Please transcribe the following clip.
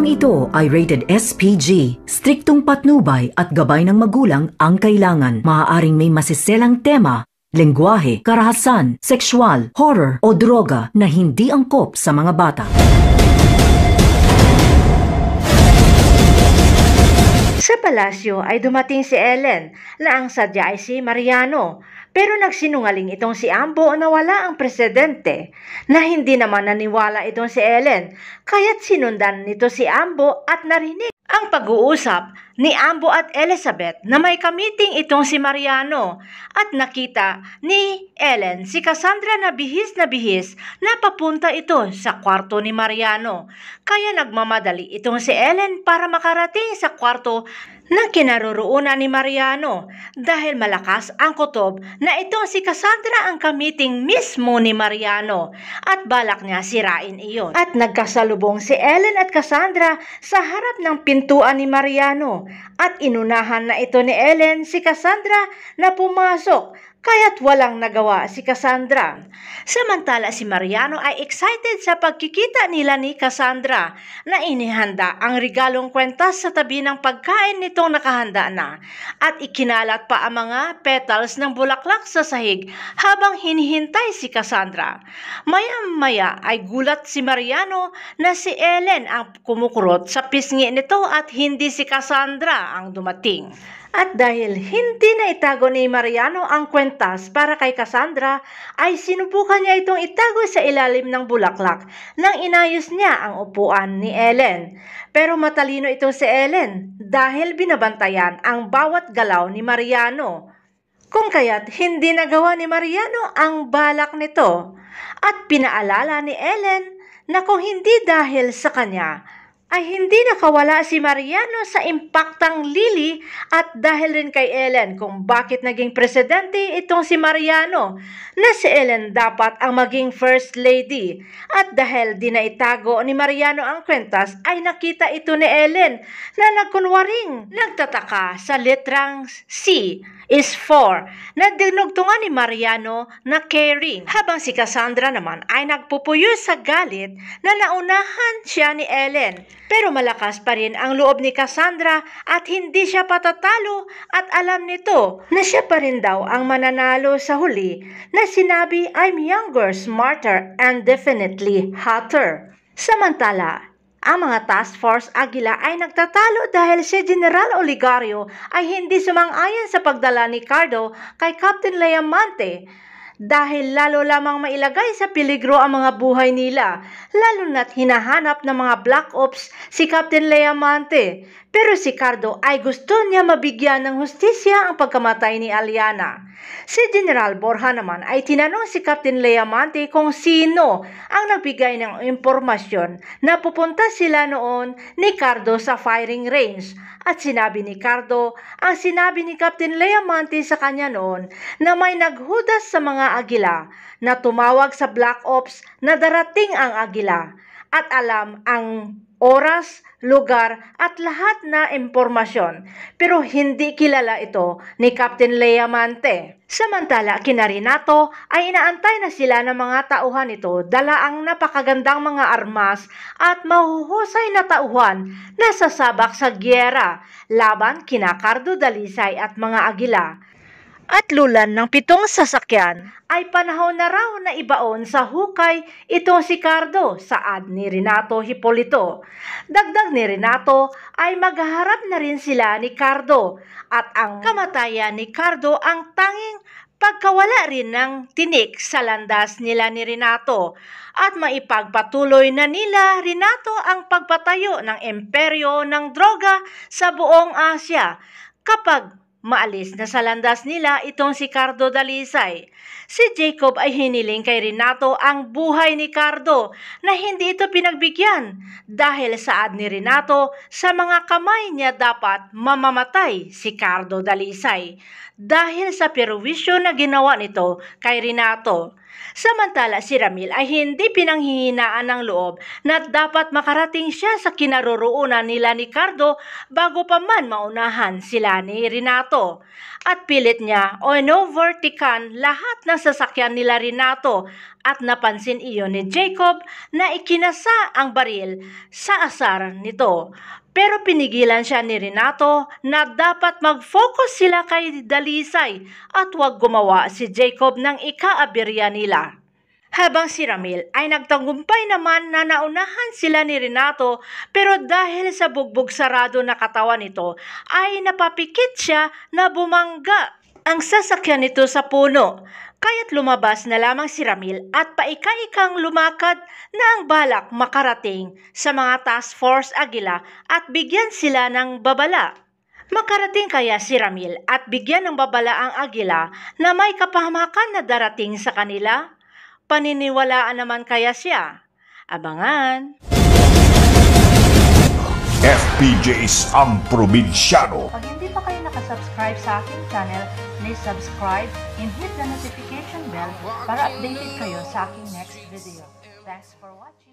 Programang ito ay rated SPG. Striktong patnubay at gabay ng magulang ang kailangan. Maaaring may masiselang tema, lengguwahe, karahasan, sexual, horror o droga na hindi angkop sa mga bata. Sa palasyo ay dumating si Ellen na ang sadya ay si Mariano pero nagsinungaling itong si Ambo na wala ang presidente, na hindi naman naniwala itong si Ellen, kaya't sinundan nito si Ambo at narinig ang pag-uusap ni Ambo at Elizabeth na may kamiting itong si Mariano at nakita ni Ellen si Cassandra na bihis na bihis na papunta ito sa kwarto ni Mariano. Kaya nagmamadali itong si Ellen para makarating sa kwarto na kinaroroonan ni Mariano dahil malakas ang kutob na itong si Cassandra ang kamiting mismo ni Mariano at balak niya sirain iyon. At nagkasalubong si Ellen at Cassandra sa harap ng pintuan ni Mariano at inunahan na ito ni Ellen si Cassandra na pumasok kaya't walang nagawa si Cassandra. Samantala si Mariano ay excited sa pagkikita nila ni Cassandra na inihanda ang regalong kwentas sa tabi ng pagkain nitong nakahanda na at ikinalat pa ang mga petals ng bulaklak sa sahig habang hinihintay si Cassandra. Maya-maya ay gulat si Mariano na si Ellen ang kumukurot sa pisngi nito at hindi si Cassandra ang dumating. At dahil hindi na itago ni Mariano ang kwentas para kay Cassandra, ay sinubukan niya itong itago sa ilalim ng bulaklak nang inayos niya ang upuan ni Ellen. Pero matalino ito si Ellen dahil binabantayan ang bawat galaw ni Mariano. Kung kaya't hindi nagawa ni Mariano ang balak nito at pinaalala ni Ellen na kung hindi dahil sa kanya, ay hindi nakawala si Mariano sa impactang Lily at dahil rin kay Ellen kung bakit naging presidente itong si Mariano na si Ellen dapat ang maging first lady at dahil di na ni Mariano ang kwentas ay nakita ito ni Ellen na nagkunwaring nagtataka sa letrang C is for na dinugtungan ni Mariano na caring habang si Cassandra naman ay nagpupuyo sa galit na naunahan siya ni Ellen pero malakas pa rin ang loob ni Cassandra at hindi siya patatalo at alam nito na siya pa rin daw ang mananalo sa huli na sinabi I'm younger, smarter, and definitely hotter. Samantala, ang mga task force Agila ay nagtatalo dahil si General Oligario ay hindi sumang-ayon sa pagdala ni Cardo kay Captain Leamante dahil lalo lamang mailagay sa peligro ang mga buhay nila, lalo na't hinahanap ng mga Black Ops si Captain Leamante pero si Cardo ay gusto niya mabigyan ng hustisya ang pagkamatay ni Aliana. Si General Borja naman ay tinanong si Captain Leamante kung sino ang nagbigay ng impormasyon na pupunta sila noon ni Cardo sa firing range at sinabi ni Cardo ang sinabi ni Captain Leamante sa kanya noon na may naghudas sa mga agila na tumawag sa Black Ops na darating ang agila at alam ang oras, lugar at lahat na impormasyon pero hindi kilala ito ni Captain Leamante. Samantala, kina Rinato ay inaantay na sila ng mga tauhan ito dala ang napakagandang mga armas at mahuhusay na tauhan na sasabak sa gyera laban kina Cardo Dalisay at mga agila at lulan ng pitong sasakyan ay panahon na raw na ibaon sa hukay ito si Cardo saad ni Renato Hipolito. Dagdag ni Renato ay maghaharap na rin sila ni Cardo at ang kamatayan ni Cardo ang tanging pagkawala rin ng tinik sa landas nila ni Renato at maipagpatuloy na nila Renato ang pagpatayo ng imperyo ng droga sa buong Asya kapag Maalis na sa landas nila itong si Cardo Dalisay. Si Jacob ay hiniling kay Renato ang buhay ni Cardo na hindi ito pinagbigyan dahil saad ni Renato sa mga kamay niya dapat mamamatay si Cardo Dalisay dahil sa perwisyo na ginawa nito kay Renato. Samantala si Ramil ay hindi pinanghihinaan ng loob na dapat makarating siya sa kinaroroonan nila ni Cardo bago pa man maunahan sila ni Renato. At pilit niya o inovertikan lahat ng sasakyan nila Renato at napansin iyon ni Jacob na ikinasa ang baril sa asar nito. Pero pinigilan siya ni Renato na dapat mag-focus sila kay Dalisay at huwag gumawa si Jacob ng ika ikaaberya nila. Habang si Ramil ay nagtagumpay naman na naunahan sila ni Renato pero dahil sa bugbog sarado na katawan nito ay napapikit siya na bumangga ang sasakyan nito sa puno. Kaya't lumabas na lamang si Ramil at paika-ikang lumakad na ang balak makarating sa mga task force Agila at bigyan sila ng babala. Makarating kaya si Ramil at bigyan ng babala ang Agila na may kapahamakan na darating sa kanila? Paniniwalaan naman kaya siya? Abangan! FPJs ang probinsyano. Pag hindi pa kayo nakasubscribe sa aking channel, please subscribe and hit the notification bell para updated kayo sa aking next video. Thanks for watching.